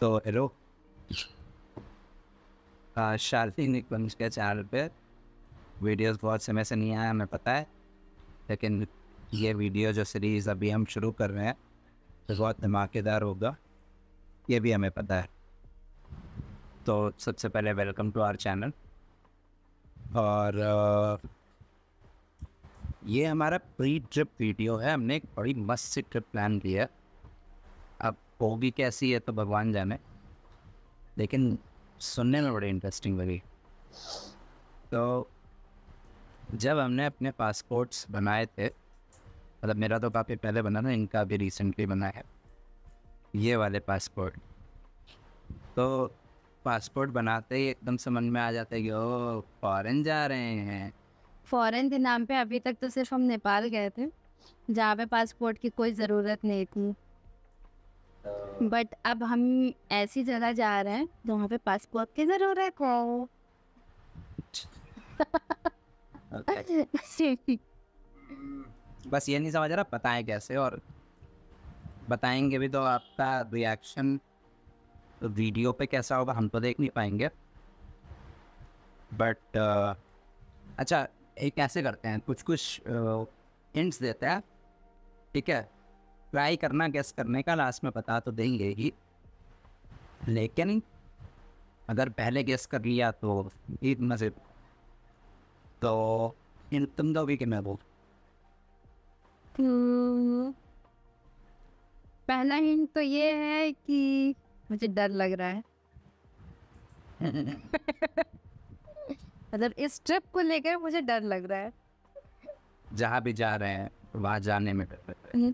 तो हेलो शार्थिक निकम्स के चैनल पे वीडियोस बहुत समय से नहीं आया हमें पता है लेकिन ये वीडियो जो सीरीज़ अभी हम शुरू कर रहे हैं तो बहुत धमाकेदार होगा ये भी हमें पता है तो सबसे पहले वेलकम टू आवर चैनल और ये हमारा प्री ट्रिप वीडियो है हमने एक बड़ी मस्त सी ट्रिप प्लान की है होगी कैसी है तो भगवान जाने लेकिन सुनने में बड़ी इंटरेस्टिंग लगी तो जब हमने अपने पासपोर्ट्स बनाए थे मतलब मेरा तो काफ़ी पहले बना था इनका भी रिसेंटली बना है ये वाले पासपोर्ट तो पासपोर्ट बनाते ही एकदम समझ में आ जाते है कि ओ फॉरेन जा रहे हैं फॉरेन के नाम पे अभी तक तो सिर्फ हम नेपाल गए थे जहाँ पे पासपोर्ट की कोई ज़रूरत नहीं थी बट अब हम ऐसी जगह जा रहे हैं जहाँ पे पासपोर्ट की जरूरत हो बस ये नहीं समझ रहा बताएं कैसे और बताएंगे भी तो आपका रिएक्शन वीडियो पे कैसा होगा हम तो देख नहीं पाएंगे बट uh, अच्छा एक कैसे करते हैं कुछ कुछ हिंट्स uh, देते हैं ठीक है ट्राई करना गेस करने का लास्ट में बता तो देंगे ही लेकिन अगर पहले गेस कर लिया तो ईद मजे तो इन तुम दोगे कि मैं बोल तो पहला हिंट तो ये है कि मुझे डर लग रहा है मतलब इस ट्रिप को लेकर मुझे डर लग रहा है जहाँ भी जा रहे हैं वहाँ जाने में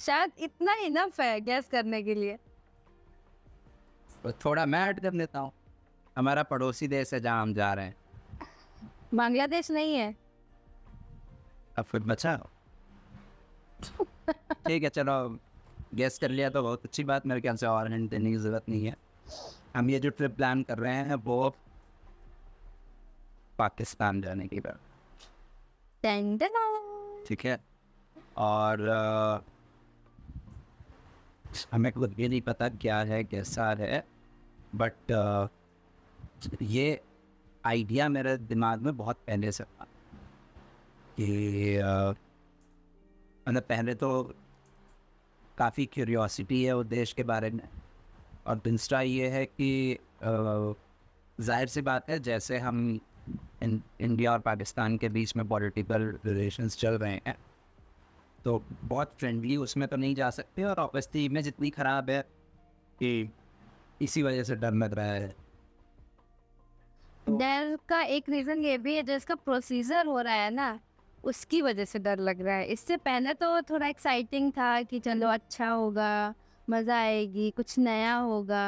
शायद इतना ही नफ है गैस करने के लिए तो थोड़ा मैं हट कर देता हूँ हमारा पड़ोसी देश है जहाँ हम जा रहे हैं बांग्लादेश नहीं है अब फिर बचा ठीक है चलो गैस कर लिया तो बहुत अच्छी बात मेरे ख्याल से और हिंट देने की ज़रूरत नहीं है हम ये जो ट्रिप प्लान कर रहे हैं वो पाकिस्तान जाने की बात ठीक है और हमें खुद भी नहीं पता क्या है कैसा है बट ये आइडिया मेरे दिमाग में बहुत पहले से था कि मतलब पहले तो काफ़ी क्यूरियोसिटी है उस देश के बारे में और दूसरा ये है कि जाहिर सी बात है जैसे हम इंडिया और पाकिस्तान के बीच में पॉलिटिकल रिलेशंस चल रहे हैं तो बहुत फ्रेंडली उसमें तो नहीं जा सकते और ऑब्वियसली इमेज इतनी ख़राब है कि इसी वजह से डर लग रहा है तो डर का एक रीज़न ये भी है जो इसका प्रोसीजर हो रहा है ना उसकी वजह से डर लग रहा है इससे पहले तो थोड़ा एक्साइटिंग था कि चलो अच्छा होगा मज़ा आएगी कुछ नया होगा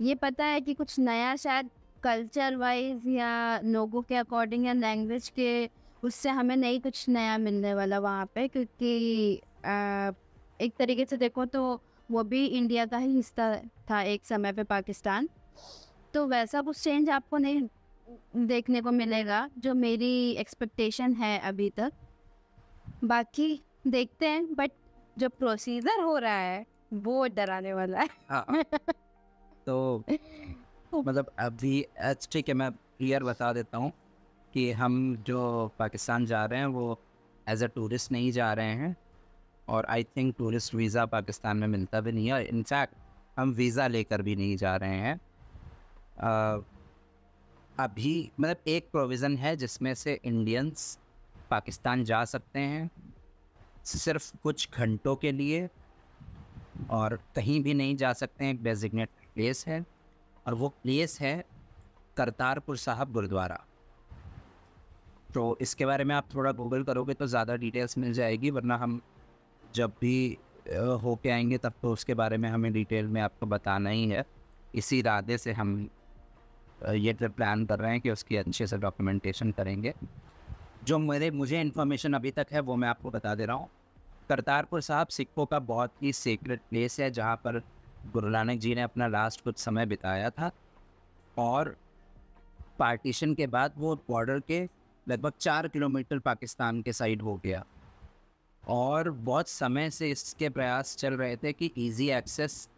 ये पता है कि कुछ नया शायद कल्चर वाइज या लोगों के अकॉर्डिंग या लैंग्वेज के उससे हमें नहीं कुछ नया मिलने वाला वहाँ पे क्योंकि आ, एक तरीके से देखो तो वो भी इंडिया का ही हिस्सा था एक समय पे पाकिस्तान तो वैसा कुछ चेंज आपको नहीं देखने को मिलेगा जो मेरी एक्सपेक्टेशन है अभी तक बाकी देखते हैं बट जो प्रोसीजर हो रहा है वो डराने वाला है हाँ। तो मतलब अभी ठीक है मैं क्लियर बता देता हूँ कि हम जो पाकिस्तान जा रहे हैं वो एज अ टूरिस्ट नहीं जा रहे हैं और I think tourist visa Pakistan में मिलता भी नहीं है इनफैक्ट हम वीज़ा लेकर भी नहीं जा रहे हैं आ, अभी मतलब एक प्रोविज़न है जिसमें से इंडियंस पाकिस्तान जा सकते हैं सिर्फ कुछ घंटों के लिए और कहीं भी नहीं जा सकते हैं एक डेजिग्नेट प्लेस है और वो प्लेस है करतारपुर साहब गुरुद्वारा तो इसके बारे में आप थोड़ा गूगल करोगे तो ज़्यादा डिटेल्स मिल जाएगी वरना हम जब भी होके आएंगे तब तो उसके बारे में हमें डिटेल में आपको बताना ही है इसी इरादे से हम ये ट्रिप प्लान कर रहे हैं कि उसकी अच्छे से डॉक्यूमेंटेशन करेंगे जो मेरे मुझे इन्फॉर्मेशन अभी तक है वो मैं आपको बता दे रहा हूँ करतारपुर साहब सिखों का बहुत ही सीक्रेट प्लेस है जहाँ पर गुरु नानक जी ने अपना लास्ट कुछ समय बिताया था और पार्टीशन के बाद वो बॉर्डर के लगभग चार किलोमीटर पाकिस्तान के साइड हो गया और बहुत समय से इसके प्रयास चल रहे थे कि इजी एक्सेस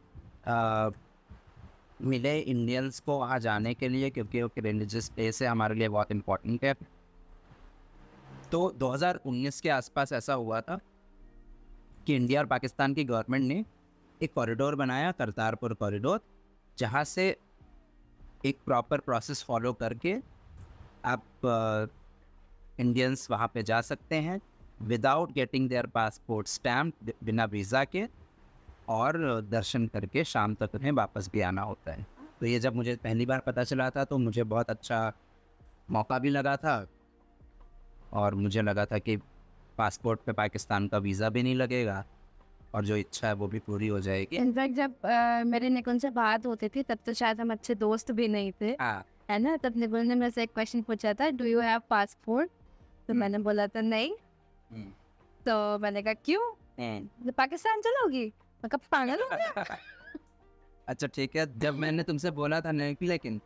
मिले इंडियंस को वहाँ जाने के लिए क्योंकि वो रिलीजियस प्लेस है हमारे लिए बहुत इम्पोर्टेंट है तो 2019 के आसपास ऐसा हुआ था कि इंडिया और पाकिस्तान की गवर्नमेंट ने एक कॉरिडोर बनाया करतारपुर कॉरिडोर जहाँ से एक प्रॉपर प्रोसेस फॉलो करके आप इंडियंस वहाँ पे जा सकते हैं without getting their passport stamp बिना वीज़ा के और दर्शन करके शाम तक उन्हें वापस भी आना होता है तो ये जब मुझे पहली बार पता चला था तो मुझे बहुत अच्छा मौका भी लगा था और मुझे लगा था कि पासपोर्ट पे पाकिस्तान का वीज़ा भी नहीं लगेगा और जो इच्छा है वो भी पूरी हो जाएगी इनफैक्ट जब आ, मेरे निकुल से बात होती थी तब तो शायद हम अच्छे दोस्त भी नहीं थे हाँ। है ना तब निकुल ने मेरे से एक क्वेश्चन पूछा था डू यू हैव पासपोर्ट तो मैंने हम्म। बोला था नहीं हम्म। तो मैंने कहा क्यों पाकिस्तान चलोगी मैं पागल हो गया अच्छा ठीक है जब मैंने तुमसे बोला था नहीं लेकिन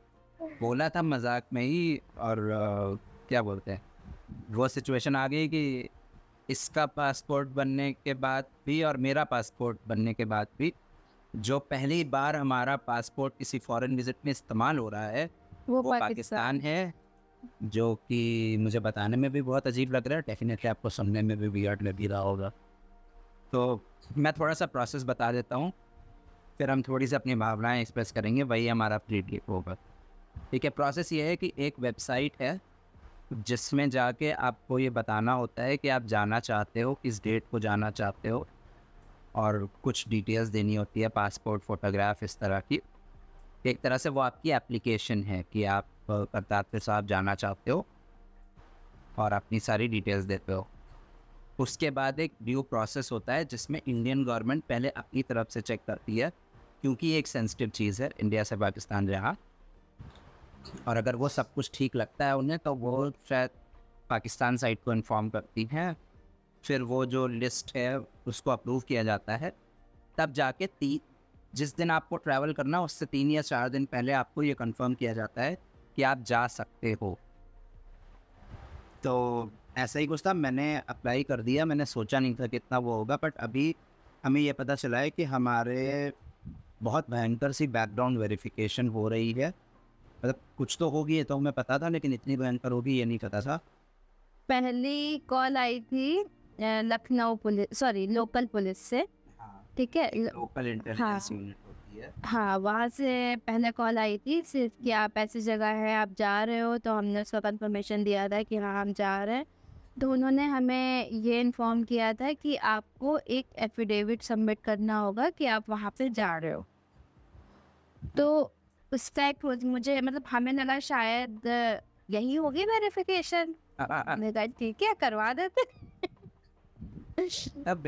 बोला था मजाक में ही और क्या बोलते हैं वो सिचुएशन आ गई कि इसका पासपोर्ट बनने के बाद भी और मेरा पासपोर्ट बनने के बाद भी जो पहली बार हमारा पासपोर्ट किसी फॉरेन विजिट में इस्तेमाल हो रहा है वो, वो पाकिस्तान है जो कि मुझे बताने में भी बहुत अजीब लग रहा है डेफिनेटली आपको सुनने में भी वियर्ड लग ही रहा होगा तो मैं थोड़ा सा प्रोसेस बता देता हूँ फिर हम थोड़ी सी अपनी भावनाएं एक्सप्रेस करेंगे वही हमारा प्रीडिक होगा ठीक है प्रोसेस ये है कि एक वेबसाइट है जिसमें जाके आपको ये बताना होता है कि आप जाना चाहते हो किस डेट को जाना चाहते हो और कुछ डिटेल्स देनी होती है पासपोर्ट फोटोग्राफ इस तरह की एक तरह से वो आपकी एप्लीकेशन है कि आप करतारपुर साहब जाना चाहते हो और अपनी सारी डिटेल्स देते हो उसके बाद एक ड्यू प्रोसेस होता है जिसमें इंडियन गवर्नमेंट पहले अपनी तरफ से चेक करती है क्योंकि एक सेंसिटिव चीज़ है इंडिया से पाकिस्तान रहा और अगर वो सब कुछ ठीक लगता है उन्हें तो वो शायद पाकिस्तान साइड को इन्फॉर्म करती हैं फिर वो जो लिस्ट है उसको अप्रूव किया जाता है तब जाके तीन जिस दिन आपको ट्रैवल करना है उससे तीन या चार दिन पहले आपको ये कंफर्म किया जाता है कि आप जा सकते हो तो ऐसा ही कुछ था मैंने अप्लाई कर दिया मैंने सोचा नहीं था कि इतना वो होगा बट अभी हमें यह पता चला है कि हमारे बहुत भयंकर सी बैकग्राउंड वेरिफिकेशन हो रही है मतलब कुछ तो होगी ये तो हमें पता था लेकिन इतनी भयंकर होगी ये नहीं पता था पहली कॉल आई थी Lucknow police sorry local police से ठीक है लोकल इंटेलिजेंस हाँ। यूनिट हाँ वहाँ से पहले कॉल आई थी सिर्फ कि आप ऐसी जगह है आप जा रहे हो तो हमने उसका कन्फर्मेशन दिया था कि हाँ हम जा रहे हैं तो उन्होंने हमें ये इन्फॉर्म किया था कि आपको एक एफिडेविट सबमिट करना होगा कि आप वहाँ पे जा रहे हो तो उस फैक्ट मुझे मतलब हमें लगा शायद यही होगी वेरिफिकेशन हाँ। ठीक है करवा देते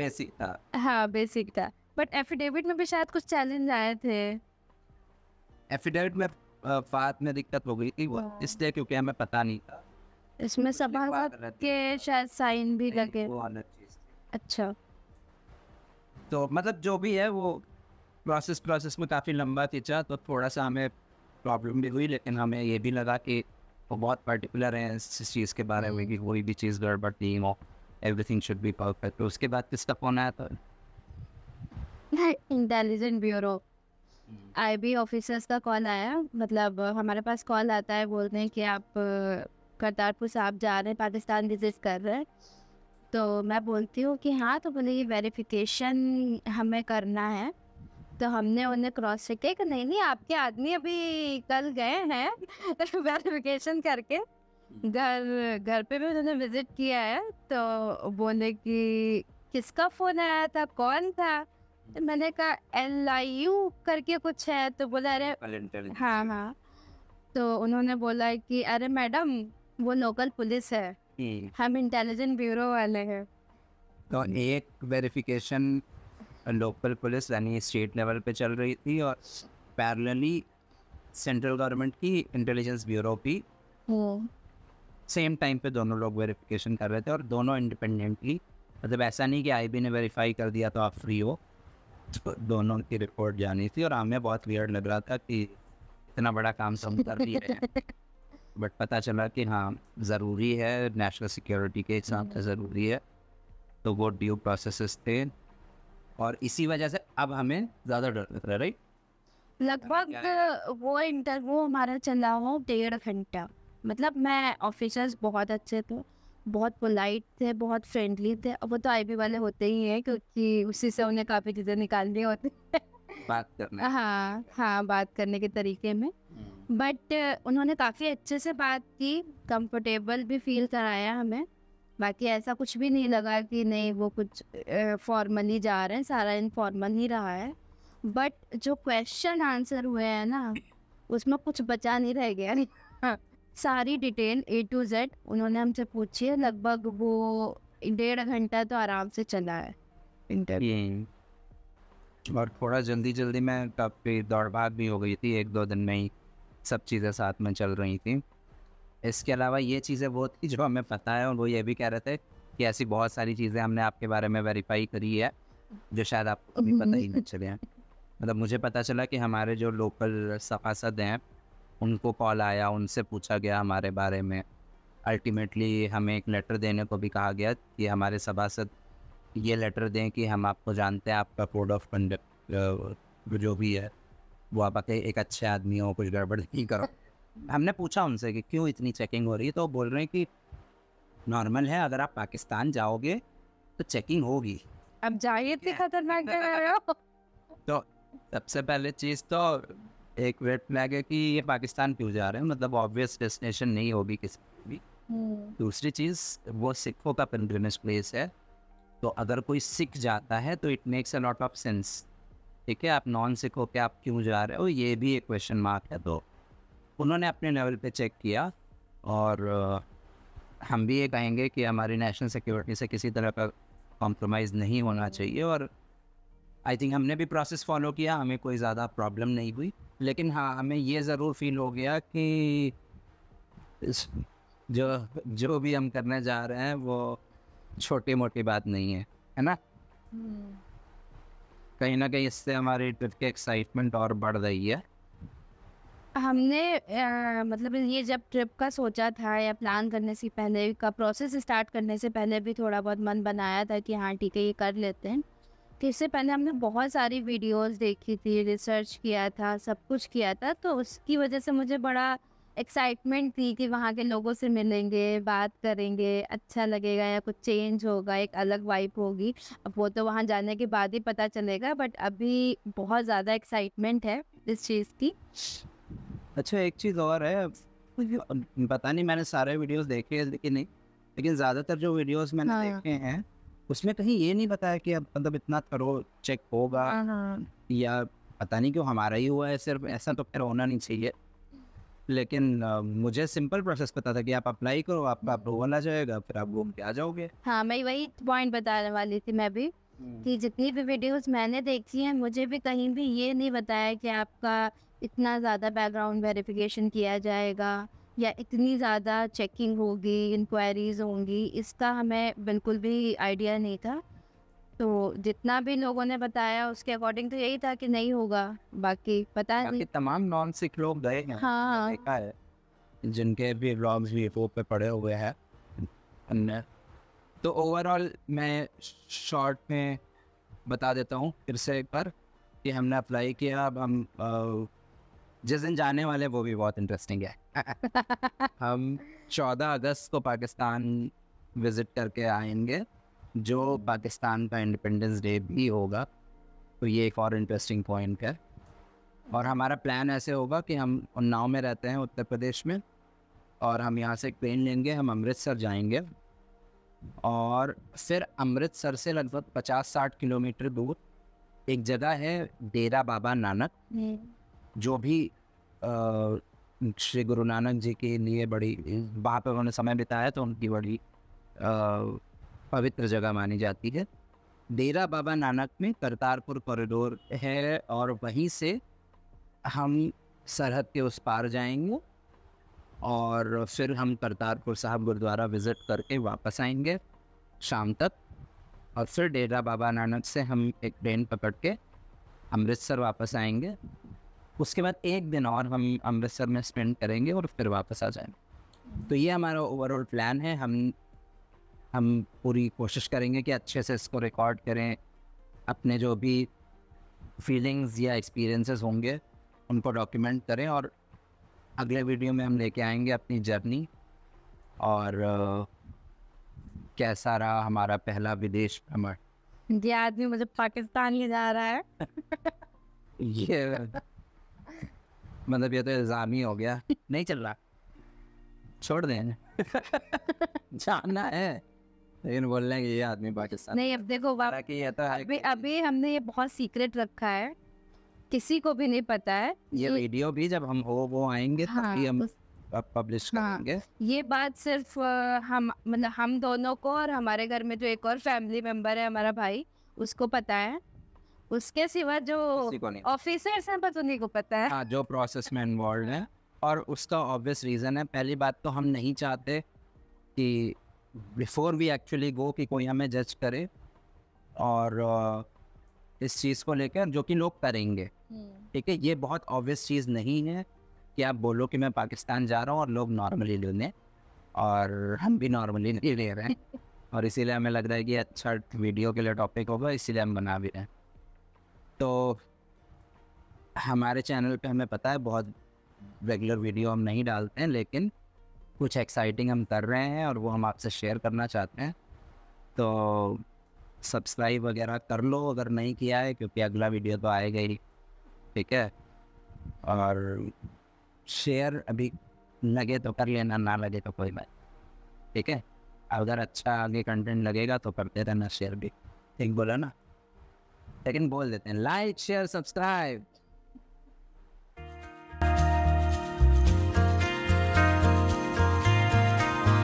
बेसिक था हाँ बेसिक था बट एफिडेविट में भी शायद कुछ चैलेंज आए थे एफिडेविट में बात में दिक्कत हो गई थी वो हाँ। इसलिए क्योंकि हमें पता नहीं था इसमें सभासद के शायद साइन भी लगे अच्छा तो मतलब जो भी है वो प्रोसेस प्रोसेस में काफ़ी लंबा खींचा अच्छा, तो थोड़ा सा हमें प्रॉब्लम भी हुई लेकिन हमें ये भी लगा कि वो बहुत पर्टिकुलर हैं इस चीज़ के बारे में हाँ। कि कोई भी चीज़ गड़बड़ नहीं हो एवरीथिंग शुड बी परफेक्ट तो उसके बाद किसका फोन तो आया था इंटेलिजेंट ब्यूरो आईबी ऑफिसर्स का कॉल आया मतलब हमारे पास कॉल आता है बोलते हैं कि आप करतारपुर साहब जा रहे हैं पाकिस्तान विजिट कर रहे हैं तो मैं बोलती हूँ कि हाँ तो बोले ये वेरिफिकेशन हमें करना है तो हमने उन्हें क्रॉस चेक किया कि नहीं नहीं आपके आदमी अभी कल गए हैं वेरिफिकेशन करके घर घर पे भी उन्होंने विज़िट किया है तो बोले कि किसका फ़ोन आया था कौन था मैंने कहा एल आई यू करके कुछ है तो बोला अरे हाँ हाँ तो उन्होंने बोला कि अरे मैडम वो लोकल पुलिस है हम्म। हम इंटेलिजेंट ब्यूरो वाले हैं तो एक वेरिफिकेशन लोकल पुलिस यानी स्टेट लेवल पे चल रही थी और पैरेलली सेंट्रल गवर्नमेंट की इंटेलिजेंस ब्यूरो भी सेम टाइम पे दोनों लोग वेरिफिकेशन कर रहे थे और दोनों इंडिपेंडेंटली मतलब ऐसा नहीं कि आईबी ने वेरीफाई कर दिया तो आप फ्री हो दोनों की रिपोर्ट जानी थी और हमें बहुत वियर्ड लग रहा था कि इतना बड़ा काम सब तो कर रही है बट पता चला कि हाँ ज़रूरी है नेशनल सिक्योरिटी के हिसाब से हम्म। ज़रूरी है तो वो ड्यू प्रोसेस थे और इसी वजह से अब हमें ज़्यादा डर लग रहा है लगभग वो इंटरव्यू हमारा चला हो डेढ़ घंटा मतलब मैं ऑफिसर्स बहुत अच्छे थे बहुत पोलाइट थे बहुत फ्रेंडली थे और वो तो आई वाले होते ही हैं क्योंकि उसी से उन्हें काफ़ी चीज़ें निकालनी होती बात करने हाँ हाँ बात करने के तरीके में बट हम्म। उन्होंने काफ़ी अच्छे से बात की कंफर्टेबल भी फील कराया हमें बाकी ऐसा कुछ भी नहीं लगा कि नहीं वो कुछ फॉर्मली जा रहे हैं सारा इनफॉर्मल ही रहा है बट जो क्वेश्चन आंसर हुए हैं ना उसमें कुछ बचा नहीं रह गया नहीं सारी डिटेल ए टू जेड उन्होंने हमसे पूछी है लगभग वो डेढ़ घंटा तो आराम से चला है इंटरव्यू और थोड़ा जल्दी जल्दी में काफ़ी दौड़ भाग भी हो गई थी एक दो दिन में ही सब चीज़ें साथ में चल रही थी इसके अलावा ये चीज़ें वो थी जो हमें पता है और वो ये भी कह रहे थे कि ऐसी बहुत सारी चीज़ें हमने आपके बारे में वेरीफाई करी है जो शायद आपको कभी पता ही नहीं चले हैं मतलब मुझे पता चला कि हमारे जो लोकल सफासद हैं उनको कॉल आया उनसे पूछा गया हमारे बारे में अल्टीमेटली हमें एक लेटर देने को भी कहा गया कि हमारे सभासद ये लेटर दें कि हम आपको जानते हैं आपका कोड ऑफ कंडक्ट जो भी है वो आप एक अच्छे आदमी हो कुछ गड़बड़ नहीं करो हमने पूछा उनसे कि क्यों इतनी चेकिंग हो रही है तो बोल रहे हैं कि नॉर्मल है अगर आप पाकिस्तान जाओगे तो चेकिंग होगी अब जाइए खतरनाक तो सबसे पहले चीज़ तो एक रेड फ्लैग है कि ये पाकिस्तान क्यों जा रहे हैं मतलब ऑब्वियस डेस्टिनेशन नहीं होगी किसी भी हम्म। दूसरी चीज़ वो सिखों का पिलग्रिमेज प्लेस है तो अगर कोई सिख जाता है तो it makes a lot of sense ठीक है आप नॉन सिख हो के आप क्यों जा रहे हो ये भी एक क्वेश्चन मार्क है तो उन्होंने अपने लेवल पे चेक किया और हम भी ये कहेंगे कि हमारी नेशनल सिक्योरिटी से किसी तरह का कॉम्प्रोमाइज़ नहीं होना चाहिए और आई थिंक हमने भी प्रोसेस फॉलो किया हमें कोई ज़्यादा प्रॉब्लम नहीं हुई लेकिन हाँ हमें ये ज़रूर फील हो गया कि जो जो भी हम करने जा रहे हैं वो छोटी मोटी बात नहीं है है ना हम्म। कहीं ना कहीं इससे हमारी ट्रिप की एक्साइटमेंट और बढ़ रही है हमने आ, मतलब ये जब ट्रिप का सोचा था या प्लान करने से पहले का प्रोसेस स्टार्ट करने से पहले भी थोड़ा बहुत मन बनाया था कि हाँ ठीक है ये कर लेते हैं इससे पहले हमने बहुत सारी वीडियोस देखी थी रिसर्च किया था सब कुछ किया था तो उसकी वजह से मुझे बड़ा एक्साइटमेंट थी कि वहाँ के लोगों से मिलेंगे बात करेंगे अच्छा लगेगा या कुछ चेंज होगा एक अलग वाइप होगी अब वो तो वहाँ जाने के बाद ही पता चलेगा बट अभी बहुत ज़्यादा एक्साइटमेंट है इस चीज़ की अच्छा एक चीज़ और है पता नहीं मैंने सारे वीडियोस देखे हैं लेकिन नहीं लेकिन ज़्यादातर जो वीडियोस मैंने हाँ। देखे हैं उसमें कहीं ये नहीं बताया कि अब मतलब इतना करो चेक होगा हाँ, हाँ। या पता नहीं क्यों हमारा ही हुआ है सिर्फ ऐसा तो फिर होना नहीं चाहिए लेकिन आ, मुझे सिंपल प्रोसेस पता था कि आप अप्लाई करो आपका अप्रूवल आ जाएगा फिर आप घूम के आ जाओगे हाँ मैं वही पॉइंट बताने वाली थी मैं भी हम्म। कि जितनी भी वीडियोस मैंने देखी हैं मुझे भी कहीं भी ये नहीं बताया कि आपका इतना ज़्यादा बैकग्राउंड वेरिफिकेशन किया जाएगा या इतनी ज़्यादा चेकिंग होगी इंक्वायरीज़ होंगी इसका हमें बिल्कुल भी आइडिया नहीं था तो जितना भी लोगों ने बताया उसके अकॉर्डिंग तो यही था कि नहीं होगा बाकी पता नहीं तमाम नॉन सिख लोग गए हाँ है। जिनके भी ब्लॉग्स भी वो पे पड़े हुए हैं तो ओवरऑल मैं शॉर्ट में बता देता हूँ फिर से एक बार कि हमने अप्लाई किया अब हम जिस दिन जाने वाले वो भी बहुत इंटरेस्टिंग है हम चौदह अगस्त को पाकिस्तान विज़िट करके आएंगे जो पाकिस्तान का इंडिपेंडेंस डे भी होगा तो ये एक और इंटरेस्टिंग पॉइंट है और हमारा प्लान ऐसे होगा कि हम उन्नाव में रहते हैं उत्तर प्रदेश में और हम यहाँ से एक ट्रेन लेंगे हम अमृतसर जाएंगे और फिर अमृतसर से लगभग पचास साठ किलोमीटर दूर एक जगह है डेरा बाबा नानक हम्म। जो भी श्री गुरु नानक जी के लिए बड़ी वहाँ पर उन्होंने समय बिताया तो उनकी बड़ी पवित्र जगह मानी जाती है डेरा बाबा नानक में करतारपुर कॉरिडोर है और वहीं से हम सरहद के उस पार जाएंगे और फिर हम करतारपुर साहब गुरुद्वारा विज़िट करके वापस आएंगे शाम तक और फिर डेरा बाबा नानक से हम एक ट्रेन पकड़ के अमृतसर वापस आएंगे उसके बाद एक दिन और हम अमृतसर में स्पेंड करेंगे और फिर वापस आ जाएंगे तो ये हमारा ओवरऑल प्लान है हम हम पूरी कोशिश करेंगे कि अच्छे से इसको रिकॉर्ड करें अपने जो भी फीलिंग्स या एक्सपीरियंसेस होंगे उनको डॉक्यूमेंट करें और अगले वीडियो में हम लेके आएंगे अपनी जर्नी और कैसा रहा हमारा पहला विदेश भ्रमण ये आदमी मुझे पाकिस्तान ले जा रहा है ये मतलब ये तो इल्ज़ाम ही हो गया नहीं चल रहा छोड़ दें जानना है लेकिन बोल रहे हैं कि ये आदमी पाकिस्तान नहीं अब देखो कि ये तो अभी अभी हमने ये बहुत सीक्रेट रखा है किसी को भी नहीं पता है ये वीडियो भी जब हम हो वो आएंगे हाँ, तभी हम पब्लिश हाँ, करेंगे ये बात सिर्फ हम मतलब हम दोनों को और हमारे घर में जो एक और फैमिली मेम्बर है हमारा भाई उसको पता है उसके सिवा जो ऑफिसर्स हैं बस तो उन्हीं को पता है हाँ जो प्रोसेस में इन्वॉल्व है और उसका ऑब्वियस रीज़न है पहली बात तो हम नहीं चाहते कि बिफोर वी एक्चुअली गो कि कोई हमें जज करे और इस चीज़ को लेकर जो कि लोग करेंगे हम्म। ठीक है ये बहुत ऑब्वियस चीज़ नहीं है कि आप बोलो कि मैं पाकिस्तान जा रहा हूँ और लोग नॉर्मली ले लें और हम भी नॉर्मली नहीं ले रहे हैं और इसीलिए हमें लग रहा है कि अच्छा वीडियो के लिए टॉपिक होगा इसीलिए हम बना भी रहे हैं तो हमारे चैनल पे हमें पता है बहुत रेगुलर वीडियो हम नहीं डालते हैं लेकिन कुछ एक्साइटिंग हम कर रहे हैं और वो हम आपसे शेयर करना चाहते हैं तो सब्सक्राइब वगैरह कर लो अगर नहीं किया है क्योंकि अगला वीडियो तो आएगा ही ठीक है और शेयर अभी लगे तो कर लेना ना लगे तो कोई बात ठीक है अगर अच्छा आगे कंटेंट लगेगा तो करते रहना शेयर भी ठीक बोला ना लेकिन बोल देते हैं लाइक शेयर सब्सक्राइब